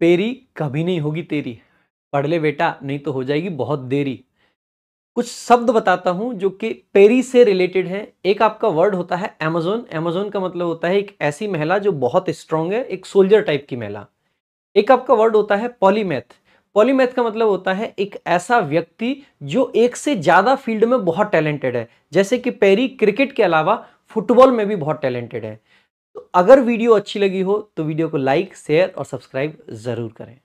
peri कभी नहीं होगी तेरी पढ़ ले बेटा नहीं तो हो जाएगी बहुत देरी कुछ शब्द बताता हूं जो कि पेरी से रिलेटेड है एक आपका वर्ड होता है एमेजोन एमेजोन का मतलब होता है एक ऐसी महिला जो बहुत स्ट्रांग है एक सोल्जर टाइप की महिला एक आपका वर्ड होता है पॉलीमैथ पॉलीमैथ का मतलब होता है एक ऐसा व्यक्ति जो एक से ज़्यादा फील्ड में बहुत टैलेंटेड है जैसे कि पेरी क्रिकेट के अलावा फुटबॉल में भी बहुत टैलेंटेड है तो अगर वीडियो अच्छी लगी हो तो वीडियो को लाइक शेयर और सब्सक्राइब ज़रूर करें